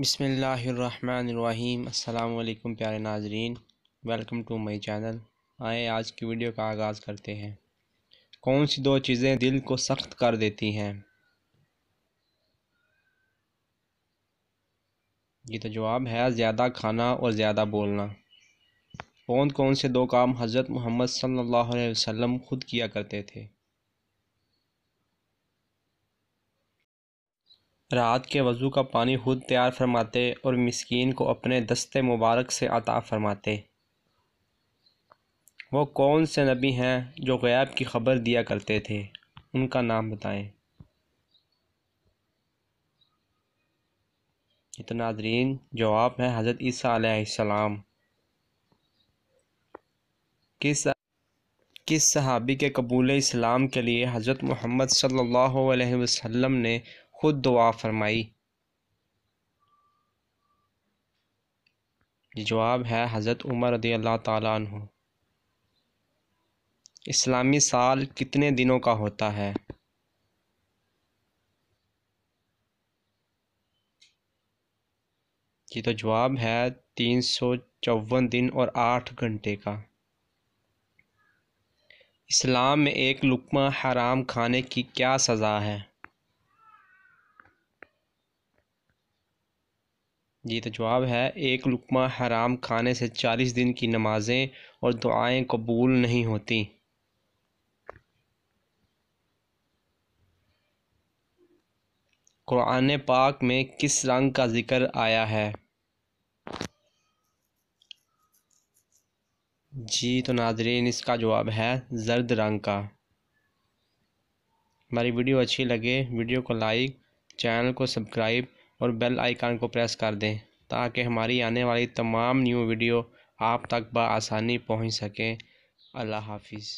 बसमीम् अल्लाम प्यारे नाजरीन वेलकम टू माई चैनल आए आज की वीडियो का आगाज़ करते हैं कौन सी दो चीज़ें दिल को सख्त कर देती हैं ये तो जवाब है ज़्यादा खाना और ज़्यादा बोलना कौन कौन से दो काम हज़रत मोहम्मद सल्लल्लाहु अलैहि वसल्लम ख़ुद किया करते थे रात के वज़ू का पानी ख़ुद तैयार फ़रमाते और मिसकीन को अपने दस्ते मुबारक से अता फ़रमाते वो कौन से नबी हैं जो गैब की ख़बर दिया करते थे उनका नाम बताएं इतना तो दरीन जवाब है हज़रत ईसीम किस किस सहाबी के कबूल इस्लाम के लिए हज़रत मोहम्मद सल्लल्लाहु अलैहि वसल्लम ने खुद दुआ फरमाई ये जवाब है हज़रत उमर रदी अल्लाह तु इस्लामी साल कितने दिनों का होता है ये तो जवाब है तीन सौ चौवन दिन और आठ घंटे का इस्लाम में एक लुकमा हराम खाने की क्या सज़ा है जी तो जवाब है एक लुकमा हराम खाने से चालीस दिन की नमाज़ें और दुआएं कबूल नहीं होती कुरान पाक में किस रंग का ज़िक्र आया है जी तो नाजरीन इसका जवाब है जर्द रंग का हमारी वीडियो अच्छी लगे वीडियो को लाइक चैनल को सब्सक्राइब और बेल आइकान को प्रेस कर दें ताकि हमारी आने वाली तमाम न्यू वीडियो आप तक बसानी पहुँच सकें अल्लाह हाफिज़